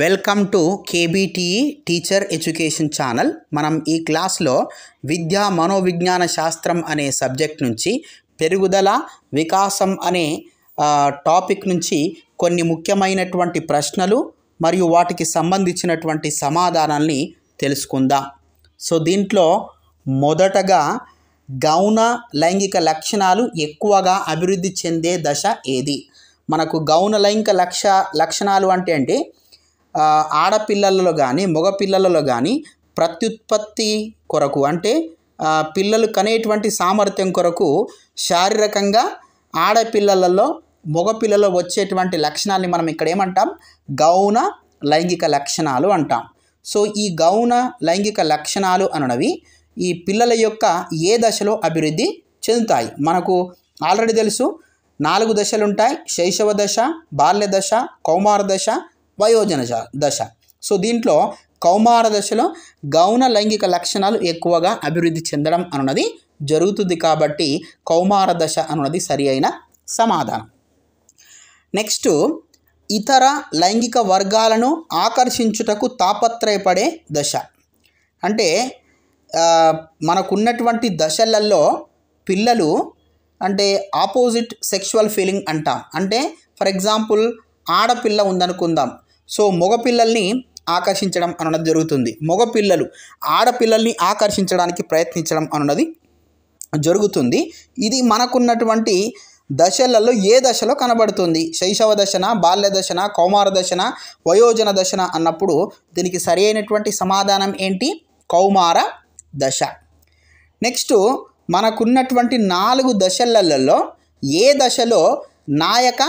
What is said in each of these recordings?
welcome to KBTE teacher education channel మనం ఈ క్లాస్లో విద్యా మనోవిజ్ఞాన శాస్త్రం అనే సబ్జెక్ట్ నుంచి పెరుగుదల వికాసం అనే టాపిక్ నుంచి కొన్ని ముఖ్యమైనటువంటి ప్రశ్నలు మరియు వాటికి సంబంధించినటువంటి సమాధానాల్ని తెలుసుకుందాం సో దీంట్లో మొదటగా గౌణ లైంగిక లక్షణాలు ఎక్కువగా అభివృద్ధి చెందే దశ ఏది మనకు గౌణ లైంగిక లక్ష లక్షణాలు అంటే అంటే ఆడపిల్లలలో కానీ మగపిల్లలలో కానీ ప్రత్యుత్పత్తి కొరకు అంటే పిల్లలు కనేటువంటి సామర్థ్యం కొరకు శారీరకంగా ఆడపిల్లలలో మగపిల్లలో వచ్చేటువంటి లక్షణాలని మనం ఇక్కడ ఏమంటాం గౌణ లైంగిక లక్షణాలు అంటాం సో ఈ గౌణ లైంగిక లక్షణాలు అనునవి ఈ పిల్లల యొక్క ఏ దశలో అభివృద్ధి చెందుతాయి మనకు ఆల్రెడీ తెలుసు నాలుగు దశలుంటాయి శైశవ దశ బాల్య దశ కౌమార దశ వయోజన దశ సో దీంట్లో కౌమార దశలో గౌణ లైంగిక లక్షణాలు ఎక్కువగా అభివృద్ధి చెందడం అన్నది జరుగుతుంది కాబట్టి కౌమార దశ అన్నది సరి అయిన సమాధానం నెక్స్ట్ ఇతర లైంగిక వర్గాలను ఆకర్షించుటకు తాపత్రయపడే దశ అంటే మనకున్నటువంటి దశలలో పిల్లలు అంటే ఆపోజిట్ సెక్షువల్ ఫీలింగ్ అంటాం అంటే ఫర్ ఎగ్జాంపుల్ ఆడపిల్ల ఉందనుకుందాం సో మగపిల్లల్ని ఆకర్షించడం అన్నది జరుగుతుంది మగపిల్లలు ఆడపిల్లల్ని ఆకర్షించడానికి ప్రయత్నించడం అన్నది జరుగుతుంది ఇది మనకున్నటువంటి దశలలో ఏ దశలో కనబడుతుంది శైశవ దశన బాల్య దశన కౌమార దశన వయోజన దశన అన్నప్పుడు దీనికి సరి అయినటువంటి సమాధానం ఏంటి కౌమార దశ నెక్స్ట్ మనకున్నటువంటి నాలుగు దశలలో ఏ దశలో నాయక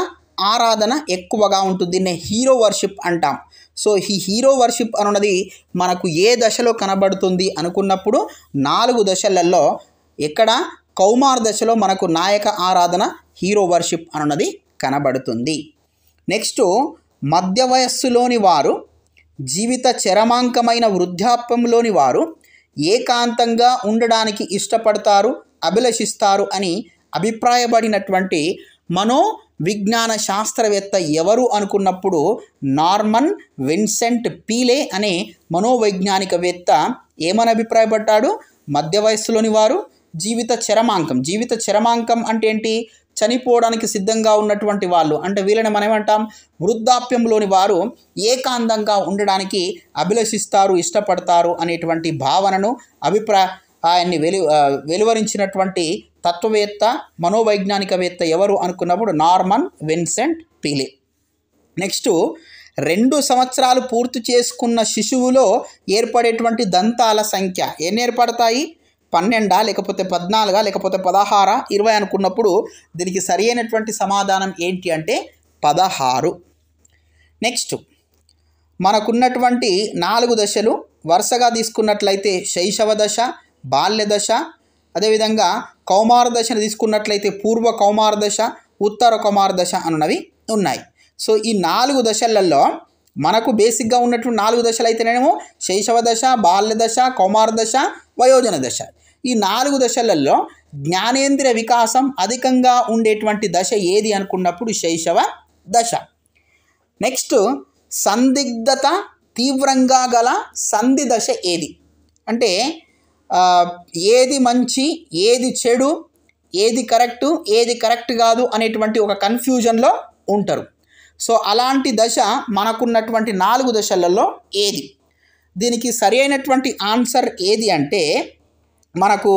ఆరాధన ఎక్కువగా ఉంటుంది దీన్నే హీరో వర్షిప్ అంటాం సో ఈ హీరో వర్షిప్ అనున్నది మనకు ఏ దశలో కనబడుతుంది అనుకున్నప్పుడు నాలుగు దశలలో ఎక్కడ కౌమార్ దశలో మనకు నాయక ఆరాధన హీరో వర్షిప్ అనున్నది కనబడుతుంది నెక్స్ట్ మధ్య వయస్సులోని వారు జీవిత చరమాంకమైన వృద్ధాప్యంలోని వారు ఏకాంతంగా ఉండడానికి ఇష్టపడతారు అభిలషిస్తారు అని అభిప్రాయపడినటువంటి మనో విజ్ఞాన శాస్త్రవేత్త ఎవరు అనుకున్నప్పుడు నార్మన్ విన్సెంట్ పీలే అనే మనోవైజ్ఞానికవేత్త ఏమని అభిప్రాయపడ్డాడు మధ్య వయస్సులోని వారు జీవిత చరమాంకం జీవిత చరమాంకం అంటే ఏంటి చనిపోవడానికి సిద్ధంగా ఉన్నటువంటి వాళ్ళు అంటే వీళ్ళని మనం ఏమంటాం వృద్ధాప్యంలోని వారు ఏకాంతంగా ఉండడానికి అభిలషిస్తారు ఇష్టపడతారు అనేటువంటి భావనను అభిప్రాయాన్ని వెలు వెలువరించినటువంటి తత్వవేత్త మనోవైజ్ఞానికవేత్త ఎవరు అనుకున్నప్పుడు నార్మన్ విన్సెంట్ పీలే నెక్స్ట్ రెండు సంవత్సరాలు పూర్తి చేసుకున్న శిశువులో ఏర్పడేటువంటి దంతాల సంఖ్య ఎన్ని ఏర్పడతాయి పన్నెండా లేకపోతే పద్నాలుగా లేకపోతే పదహార ఇరవై అనుకున్నప్పుడు దీనికి సరి అయినటువంటి సమాధానం ఏంటి అంటే పదహారు నెక్స్ట్ మనకున్నటువంటి నాలుగు దశలు వరుసగా తీసుకున్నట్లయితే శైశవ దశ బాల్య దశ అదేవిధంగా కౌమార దశను తీసుకున్నట్లయితే పూర్వ కౌమార దశ ఉత్తర కౌమార దశ అన్నవి ఉన్నాయి సో ఈ నాలుగు దశలలో మనకు బేసిక్గా ఉన్నటువంటి నాలుగు దశలు అయితేనేమో శైశవ దశ బాల్య దశ కౌమార దశ వయోజన దశ ఈ నాలుగు దశలలో జ్ఞానేంద్రియ వికాసం అధికంగా ఉండేటువంటి దశ ఏది అనుకున్నప్పుడు శైశవ దశ నెక్స్ట్ సందిగ్ధత తీవ్రంగా గల సంధి దశ ఏది అంటే ఏది మంచి ఏది చెడు ఏది కరెక్టు ఏది కరెక్ట్ కాదు అనేటువంటి ఒక కన్ఫ్యూజన్లో ఉంటారు సో అలాంటి దశ మనకున్నటువంటి నాలుగు దశలలో ఏది దీనికి సరి అయినటువంటి ఆన్సర్ ఏది అంటే మనకు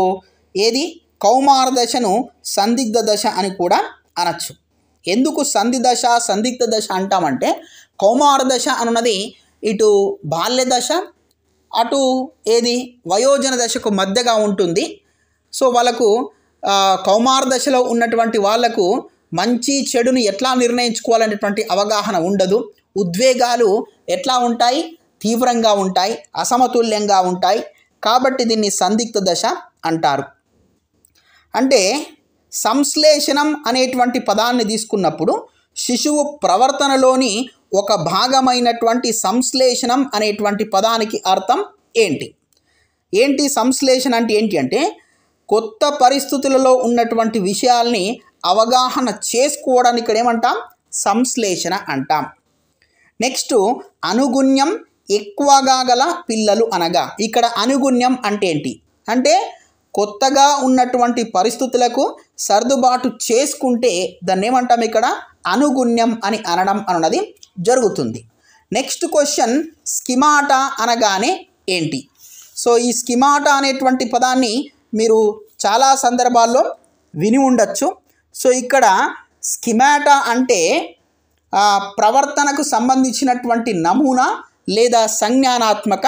ఏది కౌమార దశను సందిగ్ధ దశ అని కూడా అనొచ్చు ఎందుకు సంధి దశ సందిగ్ధ దశ అంటామంటే కౌమార దశ అన్నది ఇటు బాల్య దశ అటు ఏది వయోజన దశకు మధ్యగా ఉంటుంది సో వాళ్ళకు కౌమార దశలో ఉన్నటువంటి వాళ్ళకు మంచి చెడును ఎట్లా నిర్ణయించుకోవాలనేటువంటి అవగాహన ఉండదు ఉద్వేగాలు ఎట్లా ఉంటాయి తీవ్రంగా ఉంటాయి అసమతుల్యంగా ఉంటాయి కాబట్టి దీన్ని సందిగ్ధ దశ అంటారు అంటే సంశ్లేషణం అనేటువంటి పదాన్ని తీసుకున్నప్పుడు శిశువు ప్రవర్తనలోని ఒక భాగమైనటువంటి సంశ్లేషణం అనేటువంటి పదానికి అర్థం ఏంటి ఏంటి సంశ్లేషణ అంటే ఏంటి అంటే కొత్త పరిస్థితులలో ఉన్నటువంటి విషయాల్ని అవగాహన చేసుకోవడానికి ఇక్కడ ఏమంటాం సంశ్లేషణ అంటాం నెక్స్ట్ అనుగుణ్యం ఎక్కువగా గల పిల్లలు అనగా ఇక్కడ అనుగుణ్యం అంటే ఏంటి అంటే కొత్తగా ఉన్నటువంటి పరిస్థితులకు సర్దుబాటు చేసుకుంటే దాన్ని ఏమంటాం ఇక్కడ అనుగుణ్యం అని అనడం అన్నది జరుగుతుంది నెక్స్ట్ క్వశ్చన్ స్కిమాటా అనగానే ఏంటి సో ఈ స్కిమాటా అనేటువంటి పదాన్ని మీరు చాలా సందర్భాల్లో విని ఉండొచ్చు సో ఇక్కడ స్కిమాటా అంటే ప్రవర్తనకు సంబంధించినటువంటి నమూనా లేదా సంజ్ఞానాత్మక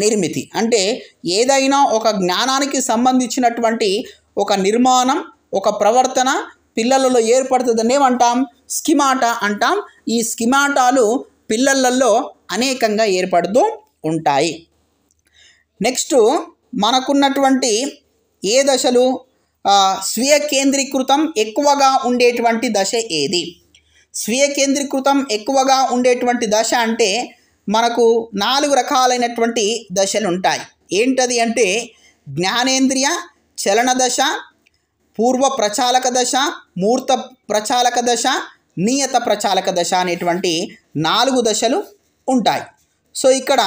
నిర్మితి అంటే ఏదైనా ఒక జ్ఞానానికి సంబంధించినటువంటి ఒక నిర్మాణం ఒక ప్రవర్తన పిల్లలలో ఏర్పడుతుందని ఏమంటాం స్కిమాటా అంటాం ఈ స్కిమాటాలు పిల్లలలో అనేకంగా ఏర్పడుతూ ఉంటాయి నెక్స్ట్ మనకున్నటువంటి ఏ దశలు స్వీయ కేంద్రీకృతం ఎక్కువగా ఉండేటువంటి దశ ఏది స్వీయ కేంద్రీకృతం ఎక్కువగా ఉండేటువంటి దశ అంటే మనకు నాలుగు రకాలైనటువంటి దశలు ఉంటాయి ఏంటది అంటే జ్ఞానేంద్రియ చలన దశ పూర్వ ప్రచాలక దశ మూర్త ప్రచాలక దశ నియత ప్రచాలక దశ అనేటువంటి నాలుగు దశలు ఉంటాయి సో ఇక్కడ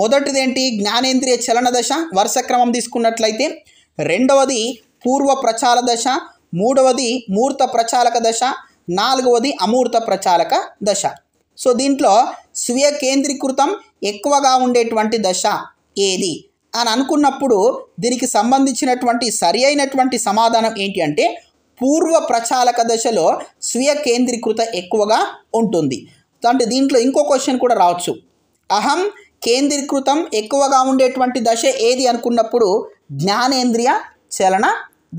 మొదటిదేంటి జ్ఞానేంద్రియ చలన దశ వరుస క్రమం తీసుకున్నట్లయితే రెండవది పూర్వ ప్రచాల దశ మూడవది మూర్త ప్రచాలక దశ నాలుగవది అమూర్త ప్రచాలక దశ సో దీంట్లో స్వీయ కేంద్రీకృతం ఎక్కువగా ఉండేటువంటి దశ ఏది అని అనుకున్నప్పుడు దీనికి సంబంధించినటువంటి సరి అయినటువంటి సమాధానం ఏంటి అంటే పూర్వ ప్రచాలక దశలో స్వీయ కేంద్రీకృత ఎక్కువగా ఉంటుంది అంటే దీంట్లో ఇంకో క్వశ్చన్ కూడా రావచ్చు అహం కేంద్రీకృతం ఎక్కువగా ఉండేటువంటి దశ ఏది అనుకున్నప్పుడు జ్ఞానేంద్రియ చలన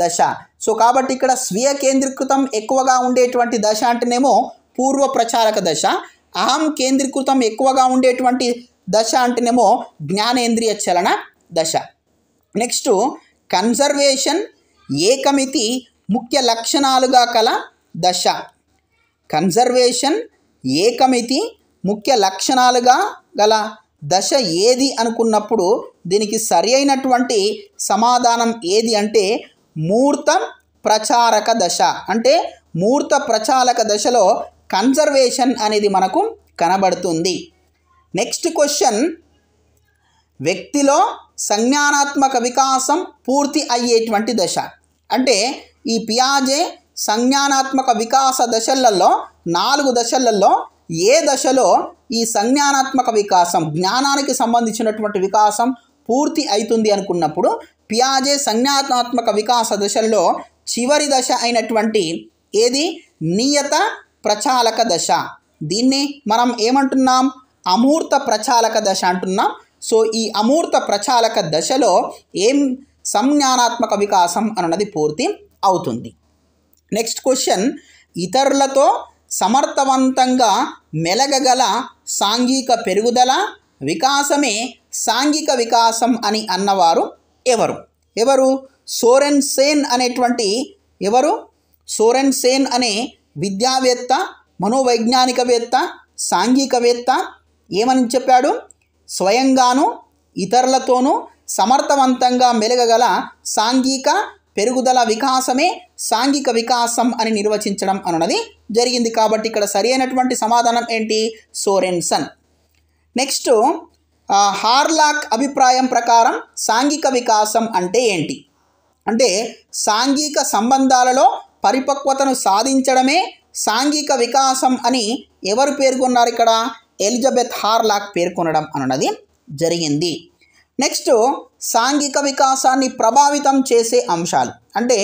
దశ సో కాబట్టి ఇక్కడ స్వీయ కేంద్రీకృతం ఎక్కువగా ఉండేటువంటి దశ అంటేనేమో పూర్వ ప్రచారక దశ అహం కేంద్రీకృతం ఎక్కువగా ఉండేటువంటి దశ అంటేనేమో జ్ఞానేంద్రియ చలన దశ నెక్స్ట్ కన్జర్వేషన్ ఏకమితి ముఖ్య లక్షణాలుగా కల దశ కన్జర్వేషన్ ఏకమితి ముఖ్య లక్షణాలుగా గల దశ ఏది అనుకున్నప్పుడు దీనికి సరి అయినటువంటి సమాధానం ఏది అంటే మూర్త ప్రచారక దశ అంటే మూర్త ప్రచారక దశలో కన్జర్వేషన్ అనేది మనకు కనబడుతుంది నెక్స్ట్ క్వశ్చన్ వ్యక్తిలో సంజ్ఞానాత్మక వికాసం పూర్తి అయ్యేటువంటి దశ అంటే ఈ పియాజే సంజ్ఞానాత్మక వికాస దశలలో నాలుగు దశలలో ఏ దశలో ఈ సంజ్ఞానాత్మక వికాసం జ్ఞానానికి సంబంధించినటువంటి వికాసం పూర్తి అవుతుంది అనుకున్నప్పుడు పియాజే సంజ్ఞానాత్మక వికాస దశల్లో చివరి దశ అయినటువంటి ఏది నియత ప్రచాలక దశ దీన్ని మనం ఏమంటున్నాం అమూర్త ప్రచాలక దశ అంటున్నాం సో ఈ అమూర్త ప్రచాలక దశలో ఏం సంజ్ఞానాత్మక వికాసం అన్నది పూర్తి అవుతుంది నెక్స్ట్ క్వశ్చన్ ఇతరులతో సమర్థవంతంగా మెలగగల సాంఘిక పెరుగుదల వికాసమే సాంఘిక వికాసం అని అన్నవారు ఎవరు ఎవరు సోరెన్ సేన్ అనేటువంటి ఎవరు సోరెన్ సేన్ అనే విద్యావేత్త మనోవైజ్ఞానికవేత్త సాంఘికవేత్త ఏమని చెప్పాడు స్వయంగాను ఇతరులతోనూ సమర్థవంతంగా మెలగగల సాంఘిక పెరుగుదల వికాసమే సాంఘిక వికాసం అని నిర్వచించడం అన్నది జరిగింది కాబట్టి ఇక్కడ సరి అయినటువంటి సమాధానం ఏంటి సోరెన్సన్ నెక్స్ట్ హార్లాక్ అభిప్రాయం ప్రకారం సాంఘిక వికాసం అంటే ఏంటి అంటే సాంఘిక సంబంధాలలో పరిపక్వతను సాధించడమే సాంఘిక వికాసం అని ఎవరు పేర్కొన్నారు ఇక్కడ ఎలిజబెత్ హార్లాక్ పేర్కొనడం అన్నది జరిగింది నెక్స్ట్ సాంఘిక వికాసాన్ని ప్రభావితం చేసే అంశాలు అంటే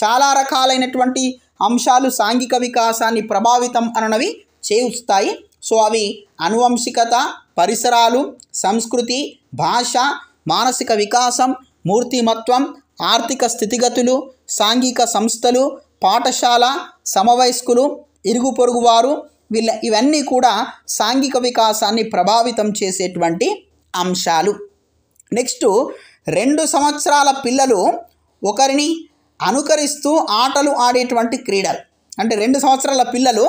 చాలా రకాలైనటువంటి అంశాలు సాంఘిక వికాసాన్ని ప్రభావితం అనవి చేస్తాయి సో అవి అనువంశికత పరిసరాలు సంస్కృతి భాష మానసిక వికాసం మూర్తిమత్వం ఆర్థిక స్థితిగతులు సాంఘిక సంస్థలు పాఠశాల సమవయస్కులు ఇరుగు వారు వీళ్ళ ఇవన్నీ కూడా సాంఘిక వికాసాన్ని ప్రభావితం చేసేటువంటి అంశాలు నెక్స్ట్ రెండు సంవత్సరాల పిల్లలు ఒకరిని అనుకరిస్తూ ఆటలు ఆడేటువంటి క్రీడలు అంటే రెండు సంవత్సరాల పిల్లలు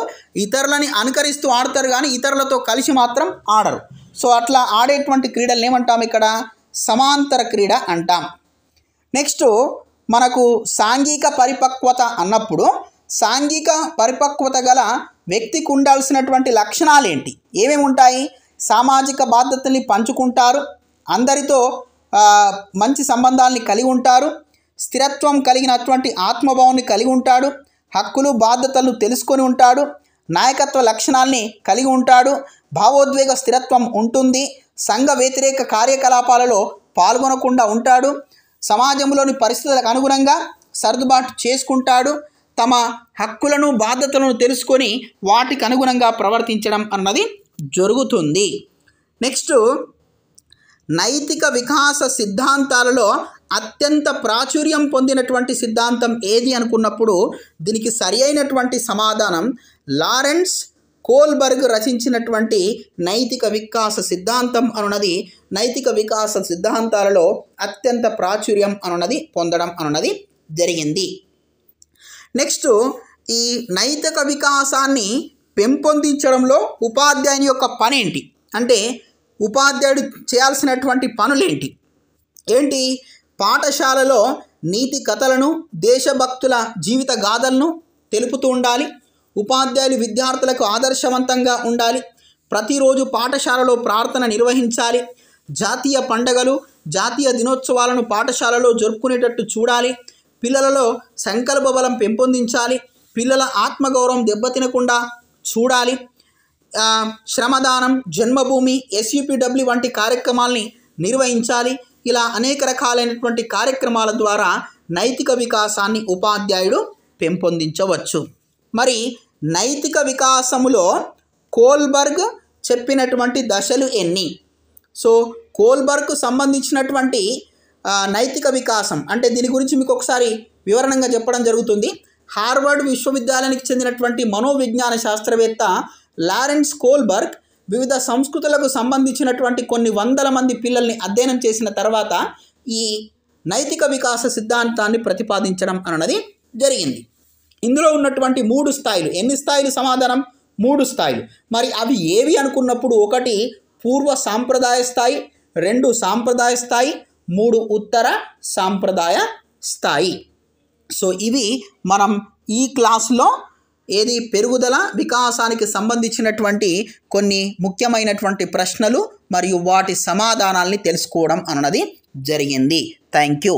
ఇతరులని అనుకరిస్తూ ఆడతారు కానీ ఇతరులతో కలిసి మాత్రం ఆడరు సో అట్లా ఆడేటువంటి క్రీడలు ఏమంటాం ఇక్కడ సమాంతర క్రీడ అంటాం నెక్స్ట్ మనకు సాంఘిక పరిపక్వత అన్నప్పుడు సాంఘిక పరిపక్వత గల వ్యక్తికి ఉండాల్సినటువంటి లక్షణాలు ఏంటి ఏమేమి ఉంటాయి సామాజిక బాధ్యతల్ని పంచుకుంటారు అందరితో మంచి సంబంధాలని కలిగి ఉంటారు స్థిరత్వం కలిగినటువంటి ఆత్మభావాన్ని కలిగి ఉంటాడు హక్కులు బాధ్యతలు తెలుసుకొని ఉంటాడు నాయకత్వ లక్షణాల్ని కలిగి ఉంటాడు భావోద్వేగ స్థిరత్వం ఉంటుంది సంఘ వ్యతిరేక కార్యకలాపాలలో పాల్గొనకుండా ఉంటాడు సమాజంలోని పరిస్థితులకు అనుగుణంగా సర్దుబాటు చేసుకుంటాడు తమ హక్కులను బాధ్యతలను తెలుసుకొని వాటికి అనుగుణంగా ప్రవర్తించడం అన్నది జరుగుతుంది నెక్స్ట్ నైతిక వికాస సిద్ధాంతాలలో అత్యంత ప్రాచుర్యం పొందినటువంటి సిద్ధాంతం ఏది అనుకున్నప్పుడు దీనికి సరి అయినటువంటి సమాధానం లారెన్స్ కోల్బర్గ్ రచించినటువంటి నైతిక వికాస సిద్ధాంతం అనున్నది నైతిక వికాస సిద్ధాంతాలలో అత్యంత ప్రాచుర్యం అనున్నది పొందడం అనున్నది జరిగింది నెక్స్ట్ ఈ నైతిక వికాసాన్ని పెంపొందించడంలో ఉపాధ్యాయుని యొక్క పనేంటి అంటే ఉపాధ్యాయుడు చేయాల్సినటువంటి పనులేంటి ఏంటి పాఠశాలలో నీతి కథలను దేశభక్తుల జీవిత గాథలను తెలుపుతూ ఉండాలి ఉపాధ్యాయులు విద్యార్థులకు ఆదర్శవంతంగా ఉండాలి ప్రతిరోజు పాఠశాలలో ప్రార్థన నిర్వహించాలి జాతీయ పండగలు జాతీయ దినోత్సవాలను పాఠశాలలో జరుపుకునేటట్టు చూడాలి పిల్లలలో సంకల్ప బలం పెంపొందించాలి పిల్లల ఆత్మగౌరవం దెబ్బతినకుండా చూడాలి శ్రమదానం జన్మభూమి ఎస్యూపిడబ్ల్యూ వంటి కార్యక్రమాల్ని నిర్వహించాలి ఇలా అనేక రకాలైనటువంటి కార్యక్రమాల ద్వారా నైతిక వికాసాన్ని ఉపాధ్యాయుడు పెంపొందించవచ్చు మరి నైతిక వికాసములో కోల్బర్గ్ చెప్పినటువంటి దశలు ఎన్ని సో కోల్బర్గ్ సంబంధించినటువంటి నైతిక వికాసం అంటే దీని గురించి మీకు ఒకసారి వివరణంగా చెప్పడం జరుగుతుంది హార్వర్డ్ విశ్వవిద్యాలయానికి చెందినటువంటి మనోవిజ్ఞాన శాస్త్రవేత్త లారెన్స్ కోల్బర్గ్ వివిధ సంస్కృతులకు సంబంధించినటువంటి కొన్ని వందల మంది పిల్లల్ని అధ్యయనం చేసిన తర్వాత ఈ నైతిక వికాస సిద్ధాంతాన్ని ప్రతిపాదించడం అన్నది జరిగింది ఇందులో ఉన్నటువంటి మూడు స్థాయిలు ఎన్ని స్థాయిలు సమాధానం మూడు స్థాయిలు మరి అవి ఏవి అనుకున్నప్పుడు ఒకటి పూర్వ సాంప్రదాయ స్థాయి రెండు సాంప్రదాయ స్థాయి మూడు ఉత్తర సాంప్రదాయ స్థాయి సో ఇవి మనం ఈ క్లాస్లో ఏది పెరుగుదల వికాసానికి సంబంధించినటువంటి కొన్ని ముఖ్యమైనటువంటి ప్రశ్నలు మరియు వాటి సమాధానాల్ని తెలుసుకోవడం అన్నది జరిగింది థ్యాంక్ యూ